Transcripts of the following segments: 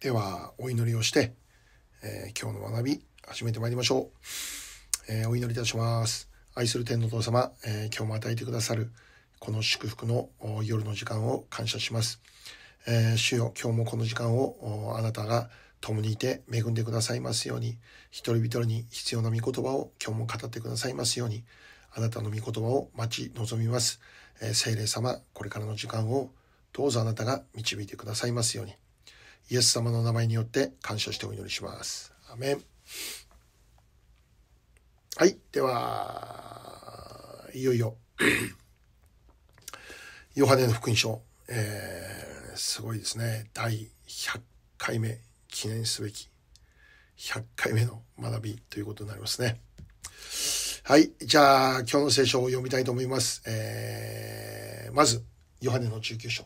では、お祈りをして、えー、今日の学び、始めてまいりましょう。えー、お祈りいたします。愛する天の父様、えー、今日も与えてくださる、この祝福の夜の時間を感謝します。えー、主よ、今日もこの時間をあなたが共にいて恵んでくださいますように、一人一人に必要な御言葉を今日も語ってくださいますように、あなたの御言葉を待ち望みます。えー、聖霊様、これからの時間をどうぞあなたが導いてくださいますように。イエス様の名前によって感謝してお祈りします。アメン。はい。では、いよいよ、ヨハネの福音書、えー、すごいですね。第100回目、記念すべき100回目の学びということになりますね。はい。じゃあ、今日の聖書を読みたいと思います。えー、まず、ヨハネの中級書。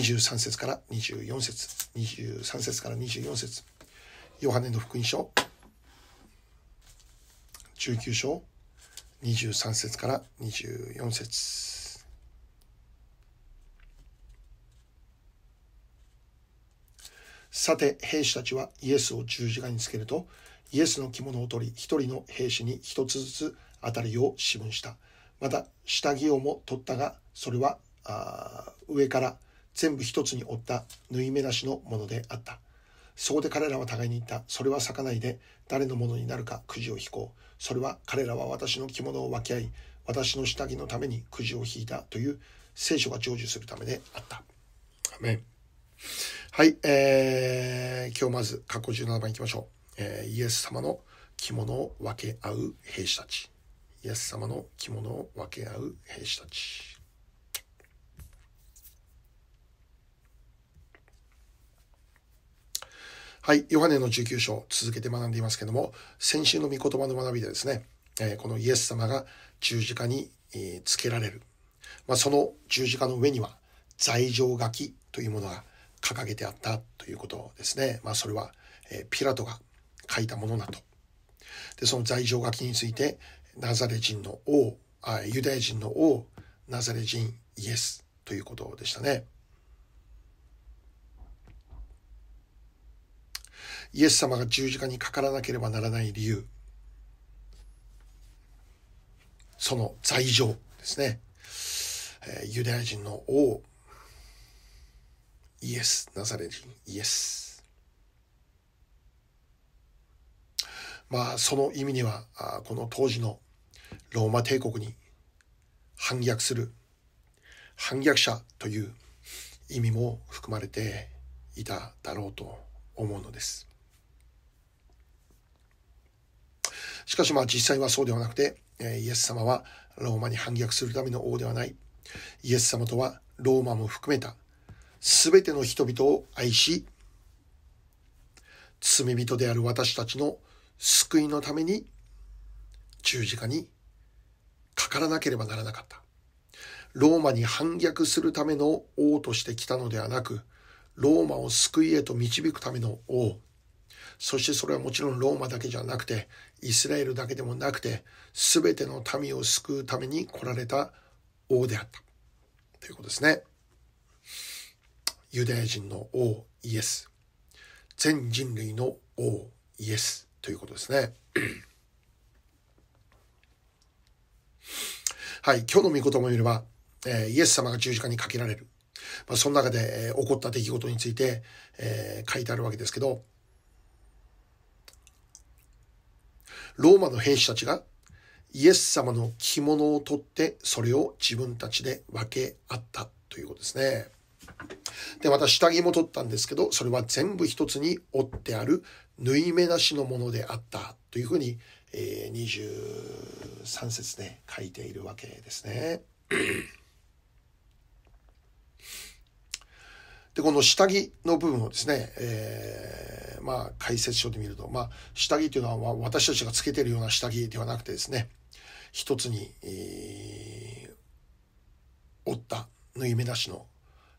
23節から24節23節から24節ヨハネの福音書19章23節から24節さて兵士たちはイエスを十字架につけるとイエスの着物を取り一人の兵士に一つずつたりを指分したまた下着をも取ったがそれは上から「全部一つに折った縫い目なしのものであった。そこで彼らは互いに言った。それは咲かないで誰のものになるかくじを引こう。それは彼らは私の着物を分け合い、私の下着のためにくじを引いたという聖書が成就するためであった。アメン。はい、えー、今日まず、過去17番いきましょう。えー、イエス様の着物を分け合う兵士たち。イエス様の着物を分け合う兵士たち。はい、ヨハネの19章続けて学んでいますけども、先週の御言葉の学びでですね、このイエス様が十字架に、つけられる。まあ、その十字架の上には、罪状書きというものが掲げてあったということですね。まあ、それは、ピラトが書いたものだと。で、その罪状書きについて、ナザレ人の王、ユダヤ人の王、ナザレ人イエスということでしたね。イエス様が十字架にかからなければならない理由その罪状ですね、ユダヤ人の王イエスナザレ人イエスまあその意味にはこの当時のローマ帝国に反逆する反逆者という意味も含まれていただろうと思うのです。しかしまあ実際はそうではなくて、えイエス様はローマに反逆するための王ではない。イエス様とはローマも含めた全ての人々を愛し、罪人である私たちの救いのために十字架にかからなければならなかった。ローマに反逆するための王として来たのではなく、ローマを救いへと導くための王。そしてそれはもちろんローマだけじゃなくて、イスラエルだけでもなくて、全ての民を救うために来られた王であった。ということですね。ユダヤ人の王イエス。全人類の王イエスということですね。はい、今日の御言葉を見れば、えー、イエス様が十字架にかけられる。まあ、その中で、えー、起こった出来事について、えー、書いてあるわけですけど、ローマの兵士たちがイエス様の着物を取ってそれを自分たちで分け合ったということですね。で、また下着も取ったんですけど、それは全部一つに折ってある縫い目なしのものであったというふうに、えー、23節で、書いているわけですね。で、この下着の部分をですね、えー、まあ、解説書で見ると、まあ、下着というのは、私たちがつけているような下着ではなくてですね、一つに、えー、折った縫い目なしの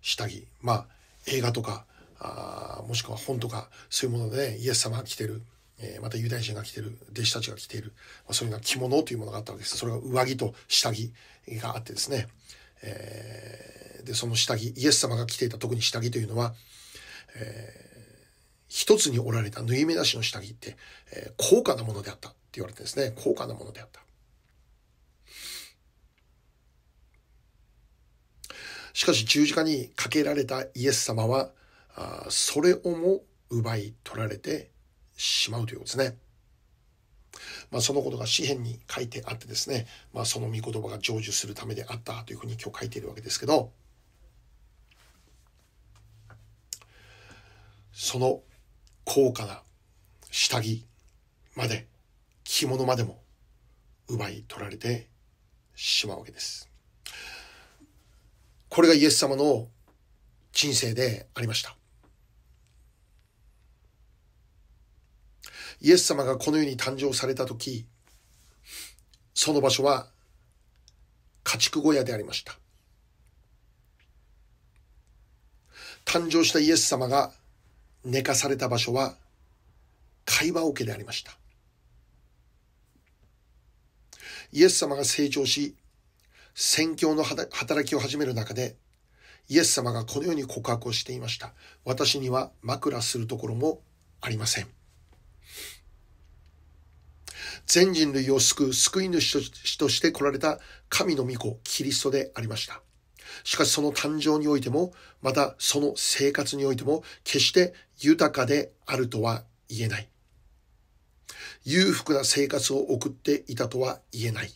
下着、まあ、映画とか、あもしくは本とか、そういうもので、ね、イエス様が着てる、えー、またユダヤ人が着てる、弟子たちが着ている、まあ、そういうような着物というものがあったわけです。それが上着と下着があってですね、えー、で、その下着、イエス様が着ていた特に下着というのは、えー、一つにおられた縫い目なしの下着って、えー、高価なものであったって言われてですね、高価なものであった。しかし十字架にかけられたイエス様は、あそれをも奪い取られてしまうということですね。まあ、そのことが詩篇に書いてあってですね、まあ、その御言葉が成就するためであったというふうに今日書いているわけですけど、その高価な下着まで、着物までも奪い取られてしまうわけです。これがイエス様の人生でありました。イエス様がこの世に誕生された時、その場所は家畜小屋でありました。誕生したイエス様が寝かされた場所は会話桶でありました。イエス様が成長し、宣教の働きを始める中で、イエス様がこのように告白をしていました。私には枕するところもありません。全人類を救う救い主として来られた神の御子、キリストでありました。しかしその誕生においても、またその生活においても、決して豊かであるとは言えない。裕福な生活を送っていたとは言えない。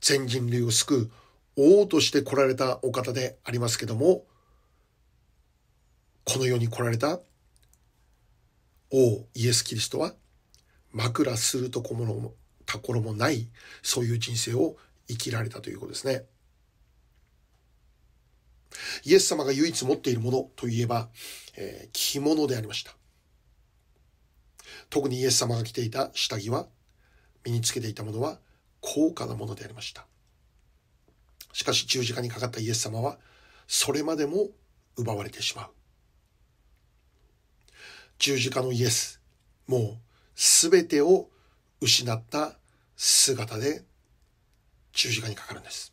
全人類を救う王として来られたお方でありますけども、この世に来られた王イエス・キリストは枕するところも、たころもない、そういう人生を生きられたということですね。イエス様が唯一持っているものといえば、えー、着物でありました。特にイエス様が着ていた下着は、身につけていたものは高価なものでありました。しかし十字架にかかったイエス様は、それまでも奪われてしまう。十字架のイエス、もうすべてを失った姿で十字架にかかるんです。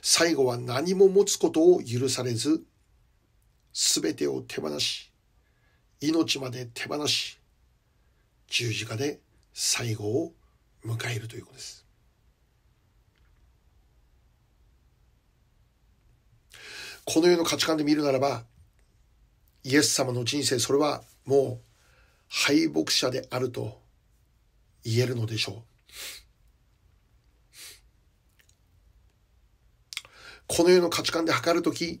最後は何も持つことを許されず、すべてを手放し、命まで手放し、十字架で最後を迎えるということです。この世の価値観で見るならば、イエス様の人生、それはもう敗北者であると言えるのでしょう。この世の価値観で測るとき、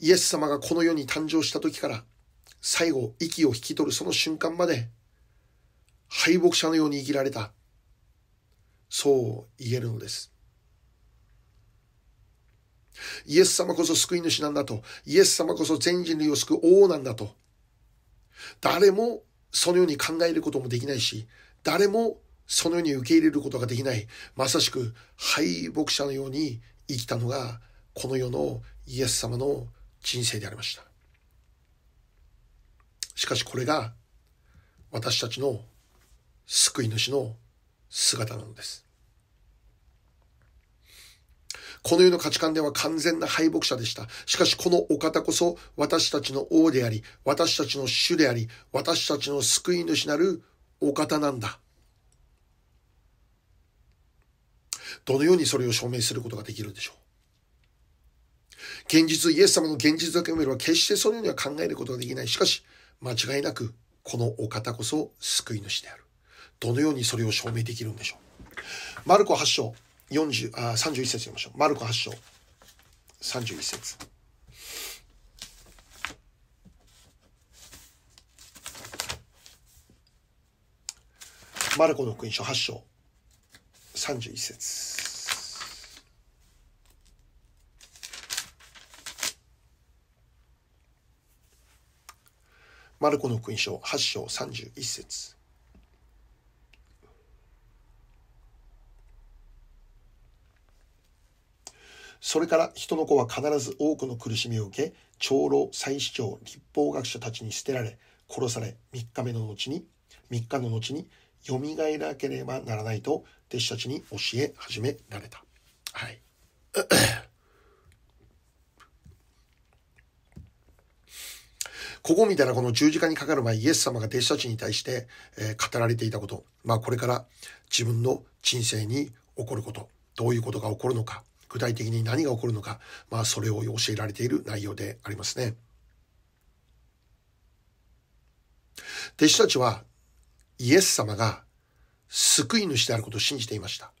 イエス様がこの世に誕生した時から最後息を引き取るその瞬間まで敗北者のように生きられた。そう言えるのです。イエス様こそ救い主なんだと。イエス様こそ全人類を救う王なんだと。誰もそのように考えることもできないし、誰もそのように受け入れることができない。まさしく敗北者のように生きたのが、この世のイエス様の人生でありました。しかしこれが私たちの救い主の姿なのです。この世の価値観では完全な敗北者でした。しかしこのお方こそ私たちの王であり、私たちの主であり、私たちの救い主なるお方なんだ。どのようにそれを証明することができるんでしょう現実、イエス様の現実だけを見れば決してそのようには考えることができない。しかし、間違いなくこのお方こそ救い主である。どのようにそれを証明できるんでしょうマルコ8章40あ31節読みましょう。マルコ8章31節マルコの福音書8章31節マルコの福音書8章31節それから人の子は必ず多くの苦しみを受け、長老、祭司長、立法学者たちに捨てられ、殺され、3日目の後に、3日の後に、蘇らなければならないと、弟子たちに教え始められた。はい。ここ見たらこの十字架にかかる前、イエス様が弟子たちに対して、えー、語られていたこと。まあこれから自分の人生に起こること。どういうことが起こるのか。具体的に何が起こるのか、まあ、それを教えられている内容でありますね。弟子たちはイエス様が救い主であることを信じていました。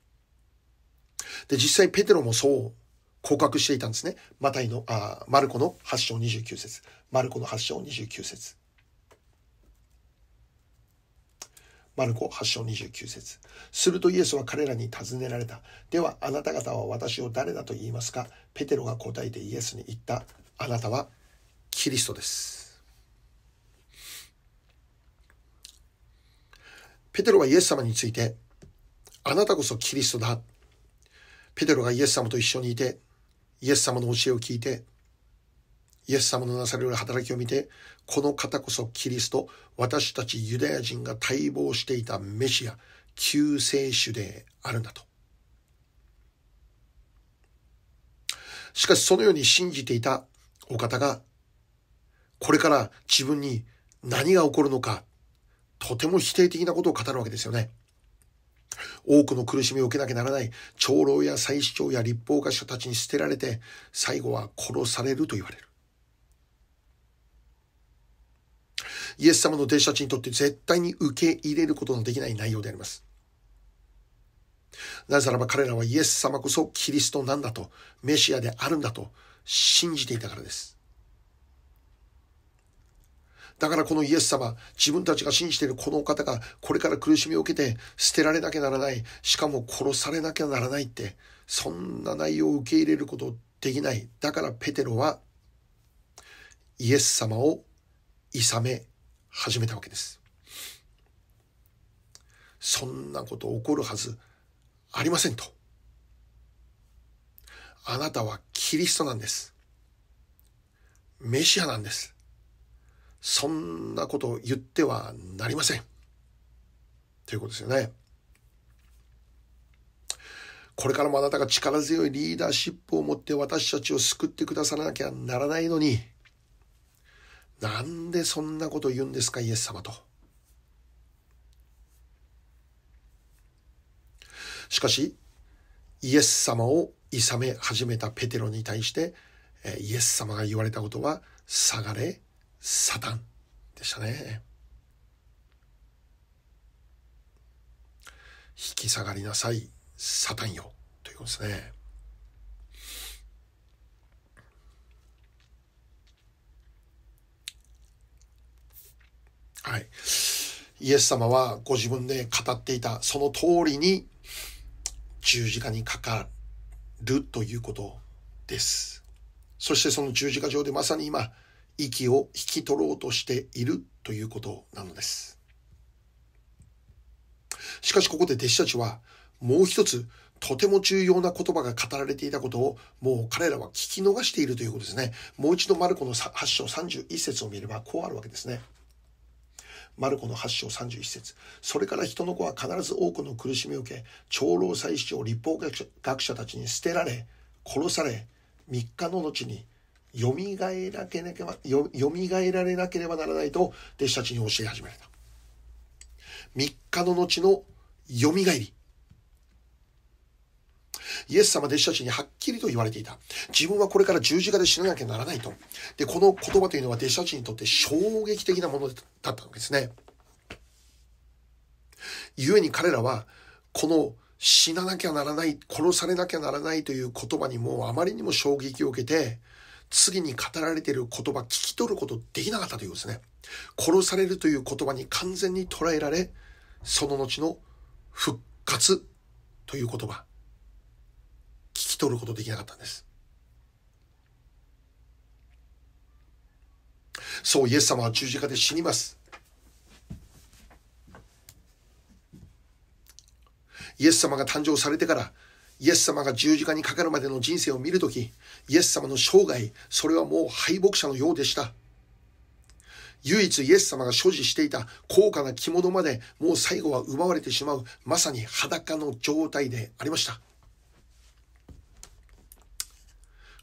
で、実際ペテロもそう告白していたんですね。マタイの、あマルコの8章29節マルコの8章29節マルコ8章29節するとイエスは彼らに尋ねられた。ではあなた方は私を誰だと言いますかペテロが答えてイエスに言った。あなたはキリストです。ペテロはイエス様について、あなたこそキリストだ。ペテロがイエス様と一緒にいて、イエス様の教えを聞いて、イエス様のなされる働きを見て、この方こそキリスト、私たちユダヤ人が待望していたメシア、救世主であるんだと。しかしそのように信じていたお方が、これから自分に何が起こるのか、とても否定的なことを語るわけですよね。多くの苦しみを受けなきゃならない長老や祭司長や立法学者たちに捨てられて、最後は殺されると言われる。イエス様の弟子たちにとって絶対に受け入れることのできない内容であります。なぜならば彼らはイエス様こそキリストなんだと、メシアであるんだと信じていたからです。だからこのイエス様、自分たちが信じているこのお方がこれから苦しみを受けて捨てられなきゃならない、しかも殺されなきゃならないって、そんな内容を受け入れることできない。だからペテロはイエス様をいさめ始めたわけです。そんなこと起こるはずありませんと。あなたはキリストなんです。メシアなんです。そんなことを言ってはなりません。ということですよね。これからもあなたが力強いリーダーシップを持って私たちを救ってくださらなきゃならないのに、なんでそんなこと言うんですか、イエス様と。しかし、イエス様を諌め始めたペテロに対して、イエス様が言われたことは、下がれ、サタンでしたね。引き下がりなさい、サタンよ、ということですね。はい。イエス様はご自分で語っていたその通りに十字架にかかるということです。そしてその十字架上でまさに今、息を引き取ろうとしているということなのです。しかしここで弟子たちはもう一つとても重要な言葉が語られていたことをもう彼らは聞き逃しているということですね。もう一度マルコの8章31節を見ればこうあるわけですね。マルコの8章31節それから人の子は必ず多くの苦しみを受け、長老祭司長立法学者たちに捨てられ、殺され、3日の後にえらけなけよ、えられなければならないと、弟子たちに教え始めた。3日の後のよみがえり。イエス様弟子たちにはっきりと言われていた。自分はこれから十字架で死ななきゃならないと。で、この言葉というのは弟子たちにとって衝撃的なものだったわけですね。故に彼らは、この死ななきゃならない、殺されなきゃならないという言葉にもあまりにも衝撃を受けて、次に語られている言葉聞き取ることできなかったということですね。殺されるという言葉に完全に捉えられ、その後の復活という言葉。取ることできなかったんです。そう、イエス様は十字架で死にます。イエス様が誕生されてから、イエス様が十字架にかかるまでの人生を見るとき、イエス様の生涯、それはもう敗北者のようでした。唯一イエス様が所持していた高価な着物までもう最後は奪われてしまうまさに裸の状態でありました。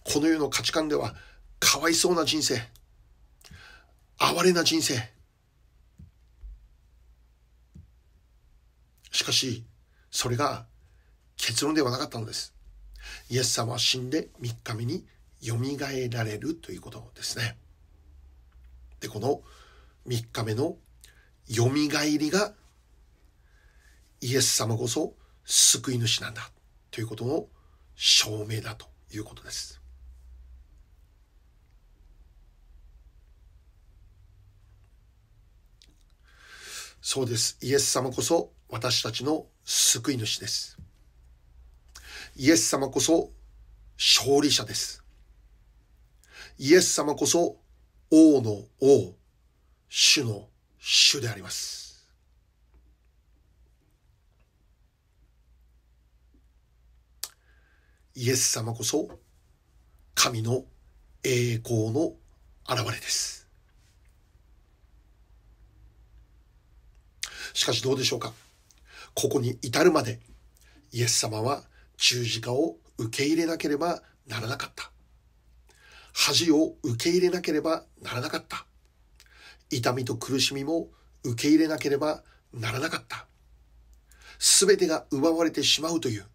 この世の価値観では、かわいそうな人生、哀れな人生。しかし、それが結論ではなかったのです。イエス様は死んで3日目によみがえられるということですね。で、この3日目のよみがえりがイエス様こそ救い主なんだということの証明だということです。そうです。イエス様こそ私たちの救い主です。イエス様こそ勝利者です。イエス様こそ王の王、主の主であります。イエス様こそ神の栄光の現れです。しかしどうでしょうかここに至るまでイエス様は十字架を受け入れなければならなかった。恥を受け入れなければならなかった。痛みと苦しみも受け入れなければならなかった。すべてが奪われてしまうという、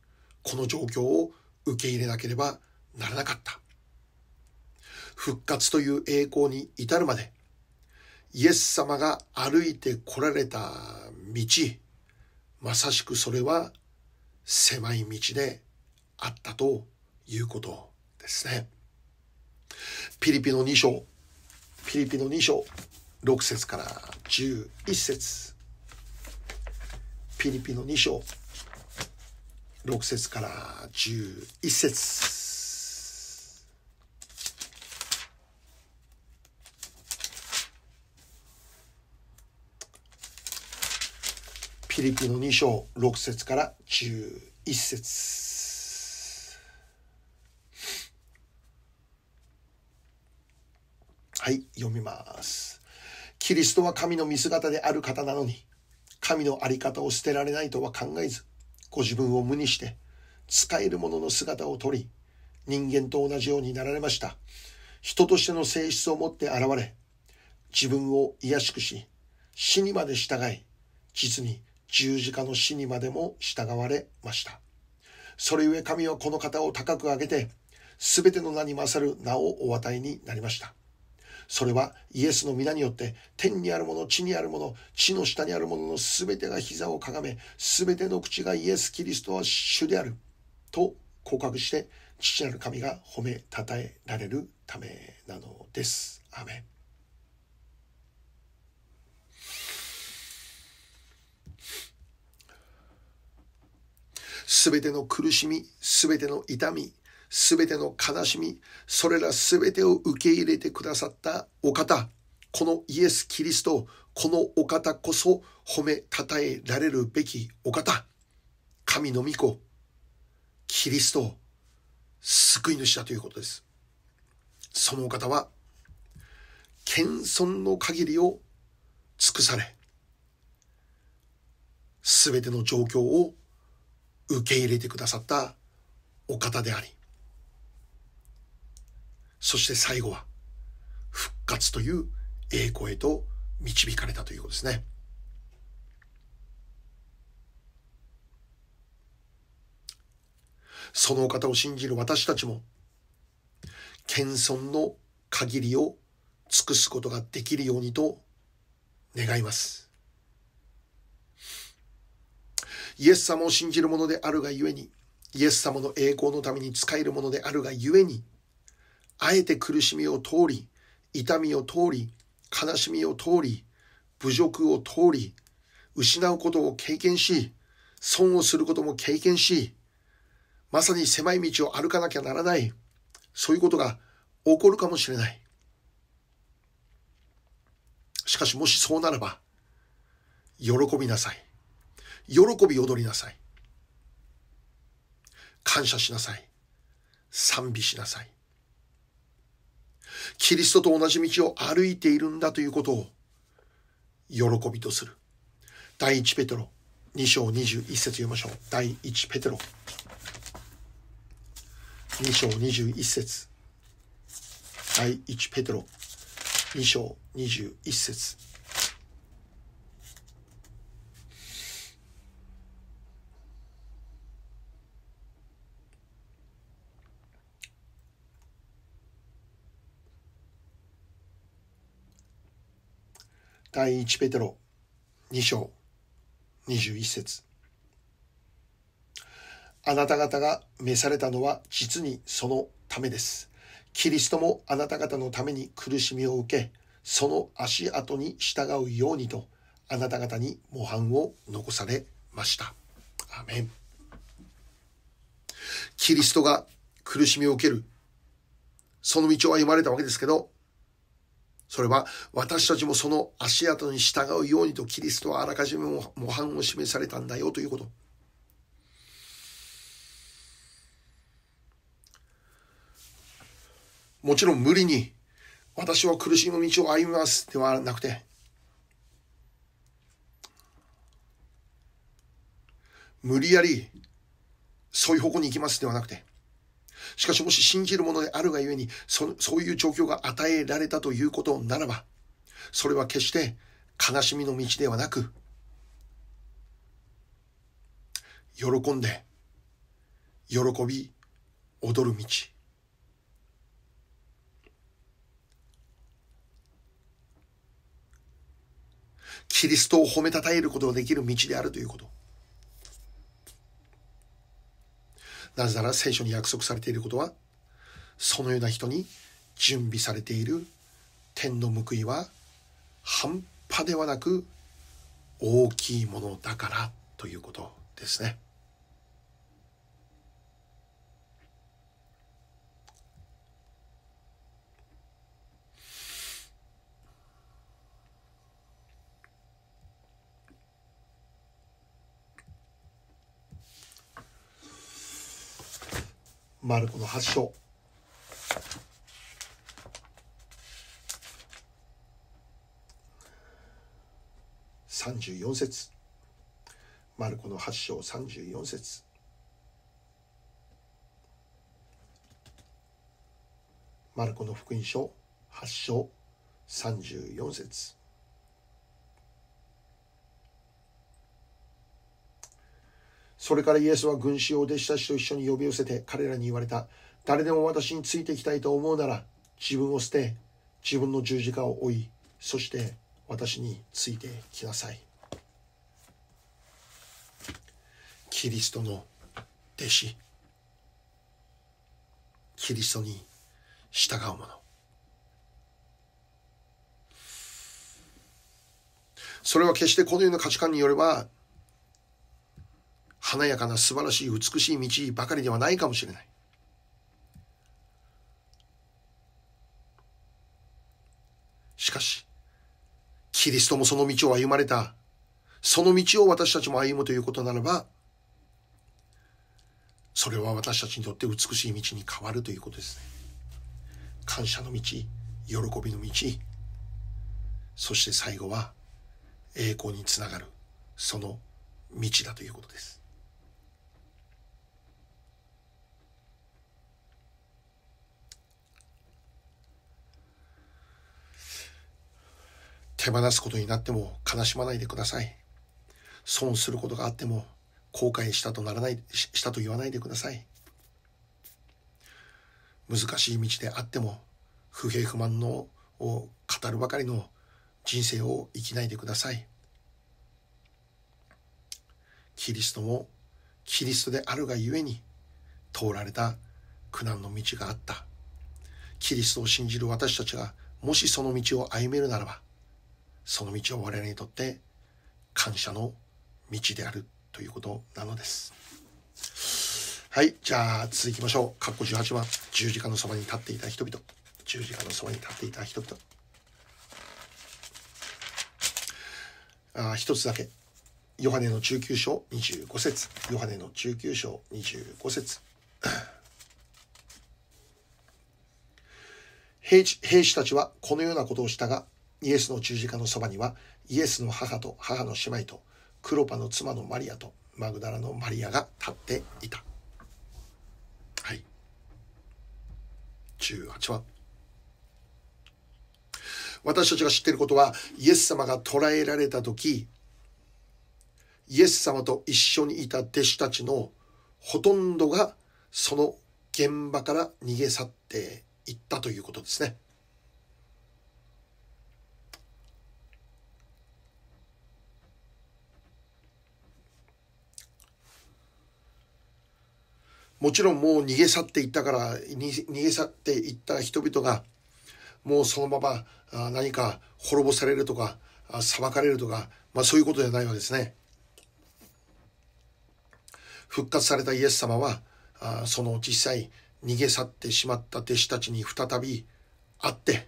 この状況を受け入れなければならなかった。復活という栄光に至るまで、イエス様が歩いてこられた道、まさしくそれは狭い道であったということですね。ピリピの2章、ピリピの2章、6節から11節ピリピの2章、6節から11節ピリピの2章6節から11節はい読みますキリストは神の見姿である方なのに神の在り方を捨てられないとは考えずご自分を無にして使える者の姿をとり人間と同じようになられました人としての性質を持って現れ自分を卑しくし死にまで従い実に十字架の死にまでも従われました。それゆえ神はこの方を高く上げて、すべての名に勝る名をお与えになりました。それはイエスの皆によって天にあるもの、地にあるもの、地の下にあるもののすべてが膝をかがめ、すべての口がイエス・キリストは主であると告白して、父なる神が褒めたたえられるためなのです。アメンすべての苦しみ、すべての痛み、すべての悲しみ、それらすべてを受け入れてくださったお方、このイエス・キリスト、このお方こそ褒めたたえられるべきお方、神の御子、キリスト、救い主だということです。そのお方は、謙遜の限りを尽くされ、すべての状況を受け入れてくださったお方であり、そして最後は復活という栄光へと導かれたということですね。そのお方を信じる私たちも、謙遜の限りを尽くすことができるようにと願います。イエス様を信じるものであるがゆえに、イエス様の栄光のために使えるものであるがゆえに、あえて苦しみを通り、痛みを通り、悲しみを通り、侮辱を通り、失うことを経験し、損をすることも経験し、まさに狭い道を歩かなきゃならない、そういうことが起こるかもしれない。しかしもしそうならば、喜びなさい。喜び踊りなさい。感謝しなさい。賛美しなさい。キリストと同じ道を歩いているんだということを喜びとする。第1ペテロ2章21節読みましょう。第1ペテロ2章21節第1ペテロ2章21節第1ペテロ2章21節あなた方が召されたのは実にそのためです。キリストもあなた方のために苦しみを受け、その足跡に従うようにと、あなた方に模範を残されました。アメン。キリストが苦しみを受ける。その道を歩まれたわけですけど、それは私たちもその足跡に従うようにとキリストはあらかじめ模範を示されたんだよということ。もちろん無理に私は苦しみの道を歩みますではなくて無理やりそういう方向に行きますではなくてしかしもし信じるものであるがゆえにそ、そういう状況が与えられたということならば、それは決して悲しみの道ではなく、喜んで、喜び、踊る道。キリストを褒めたたえることができる道であるということ。なぜなら聖書に約束されていることは、そのような人に準備されている天の報いは半端ではなく大きいものだからということですね。マルコの8章。34節マルコの8章34節マルコの福音書8章34節それからイエスは群衆を弟子たちと一緒に呼び寄せて彼らに言われた。誰でも私についていきたいと思うなら自分を捨て、自分の十字架を追い、そして私についてきなさい。キリストの弟子。キリストに従う者。それは決してこのうの価値観によれば華やかな素晴らしい美しい道ばかりではないかもしれない。しかし、キリストもその道を歩まれた、その道を私たちも歩むということならば、それは私たちにとって美しい道に変わるということですね。感謝の道、喜びの道、そして最後は栄光につながる、その道だということです。手放すことになっても悲しまないでください。損することがあっても後悔したとならない、したと言わないでください。難しい道であっても不平不満のを語るばかりの人生を生きないでください。キリストもキリストであるがゆえに通られた苦難の道があった。キリストを信じる私たちがもしその道を歩めるならばその道を我々にとって感謝の道であるということなのです。はい、じゃあ続きましょう。括弧18番、十字架のそばに立っていた人々。十字架のそばに立っていた人々。あ一つだけ。ヨハネの中級章25節ヨハネの中級章25節兵士たちはこのようなことをしたがイエスの十字架のそばにはイエスの母と母の姉妹とクロパの妻のマリアとマグダラのマリアが立っていた。はい。18番。私たちが知っていることは、イエス様が捕らえられた時、イエス様と一緒にいた弟子たちのほとんどがその現場から逃げ去っていったということですね。もちろんもう逃げ去っていったから逃げ去っていった人々がもうそのまま何か滅ぼされるとか裁かれるとか、まあ、そういうことではないわけですね。復活されたイエス様はその実際逃げ去ってしまった弟子たちに再び会って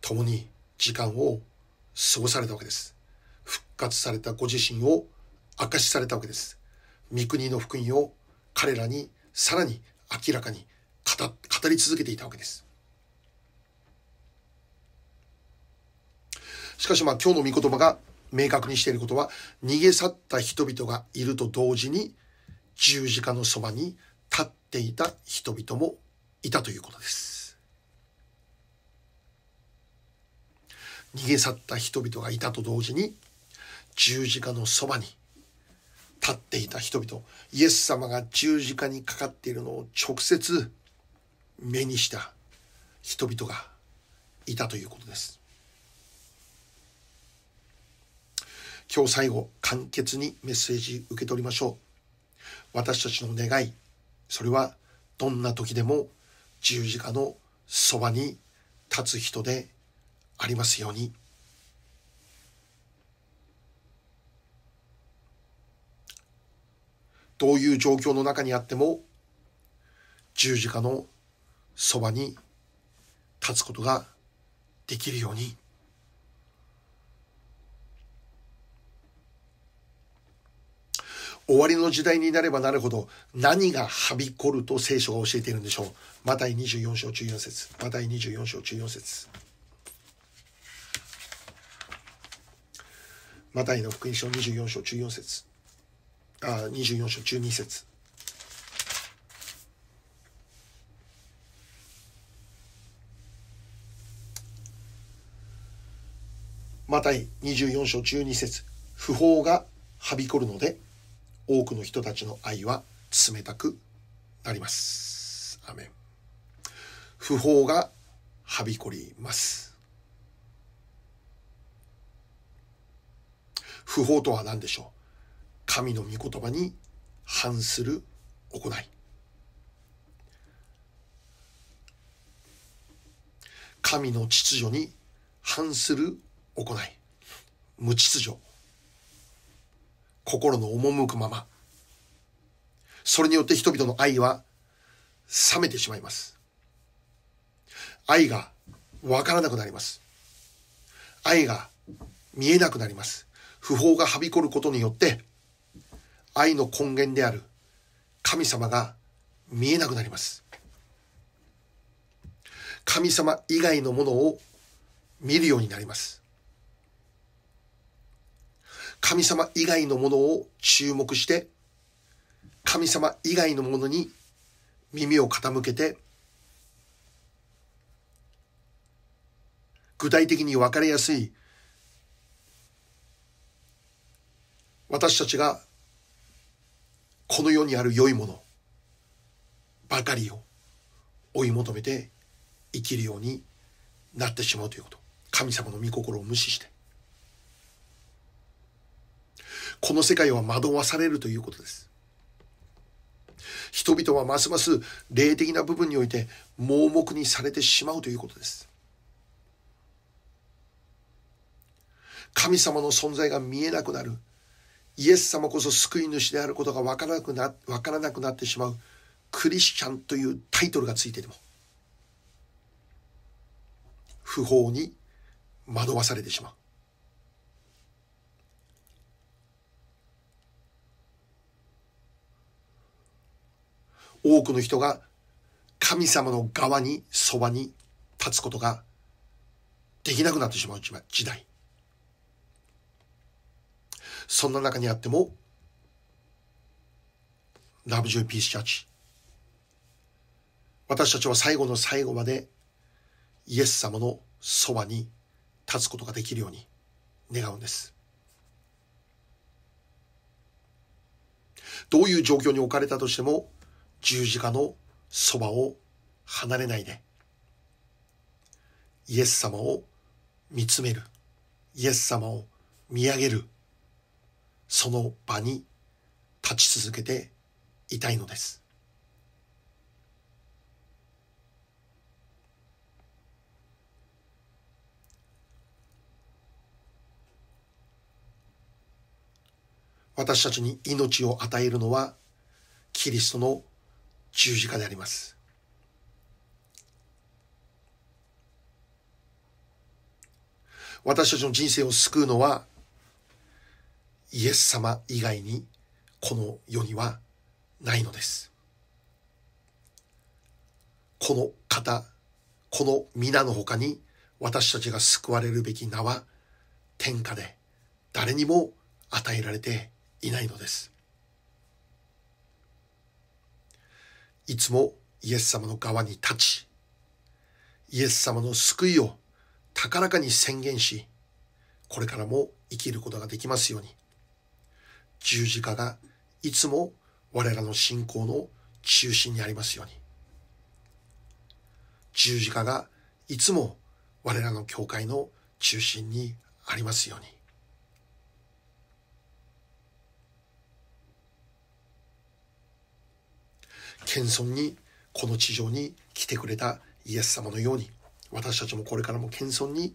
共に時間を過ごされたわけです。復活されたご自身を明かしされたわけです。御国の福音を彼らにさらに明らかに語り続けていたわけです。しかしまあ今日の御言葉が明確にしていることは逃げ去った人々がいると同時に十字架のそばに立っていた人々もいたということです。逃げ去った人々がいたと同時に十字架のそばに立っていた人々、イエス様が十字架にかかっているのを直接目にした人々がいたということです。今日最後、簡潔にメッセージ受け取りましょう。私たちの願い、それはどんな時でも十字架のそばに立つ人でありますように。どういう状況の中にあっても十字架のそばに立つことができるように終わりの時代になればなるほど何がはびこると聖書が教えているんでしょう。マタイ24章14節マタイ24章14節マタイの福音書24章14節あ24章12節またイ24章12節不法がはびこるので多くの人たちの愛は冷たくなります。アメン。不法がはびこります。不法とは何でしょう神の御言葉に反する行い神の秩序に反する行い無秩序心の赴くままそれによって人々の愛は冷めてしまいます愛がわからなくなります愛が見えなくなります不法がはびこることによって愛の根源である神様が見えなくなります。神様以外のものを見るようになります。神様以外のものを注目して、神様以外のものに耳を傾けて、具体的に分かりやすい、私たちがこの世にある良いものばかりを追い求めて生きるようになってしまうということ神様の御心を無視してこの世界は惑わされるということです人々はますます霊的な部分において盲目にされてしまうということです神様の存在が見えなくなるイエス様こそ救い主であることが分からなくな分からなくなってしまうクリスチャンというタイトルがついてでも不法に惑わされてしまう。多くの人が神様の側にそばに立つことができなくなってしまう時代。そんな中にあっても、ラブジューピースチャーチ。私たちは最後の最後までイエス様のそばに立つことができるように願うんです。どういう状況に置かれたとしても十字架のそばを離れないでイエス様を見つめるイエス様を見上げるその場に立ち続けていたいのです。私たちに命を与えるのはキリストの十字架であります。私たちの人生を救うのはイエス様以外にこの世にはないのです。この方、この皆の他に私たちが救われるべき名は天下で誰にも与えられていないのです。いつもイエス様の側に立ち、イエス様の救いを高らかに宣言し、これからも生きることができますように。十字架がいつも我らの信仰の中心にありますように。十字架がいつも我らの教会の中心にありますように。謙遜にこの地上に来てくれたイエス様のように私たちもこれからも謙遜に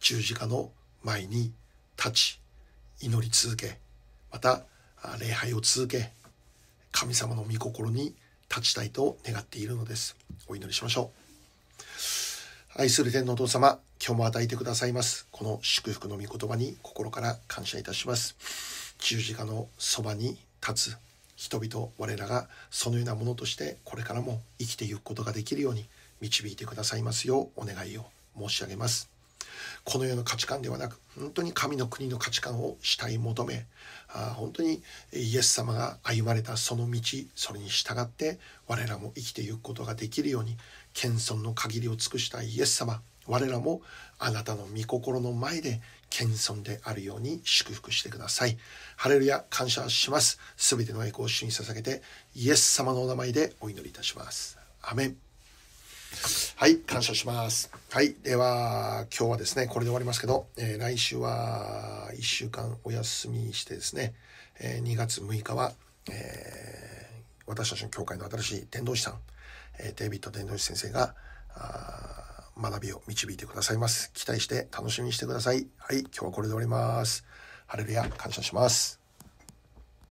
十字架の前に立ち祈り続けまた礼拝を続け神様の御心に立ちたいと願っているのですお祈りしましょう愛する天のお父様今日も与えてくださいますこの祝福の御言葉に心から感謝いたします十字架のそばに立つ人々我らがそのようなものとしてこれからも生きていくことができるように導いてくださいますようお願いを申し上げますこの世の価値観ではなく本当に神の国の価値観をたい求めあ本当にイエス様が歩まれたその道それに従って我らも生きていくことができるように謙遜の限りを尽くしたイエス様我らもあなたの御心の前で謙遜であるように祝福してください。ハレルヤ感謝します。すべての栄光を主に捧げてイエス様のお名前でお祈りいたします。アメン。はい、感謝します。はい、では、今日はですね、これで終わりますけど、えー、来週は1週間お休みしてですね、えー、2月6日は、えー、私たちの教会の新しい伝道師さん、えデイビッド伝道師先生が、学びを導いてくださいます。期待して楽しみにしてください。はい、今日はこれで終わります。ハレルヤ、感謝します。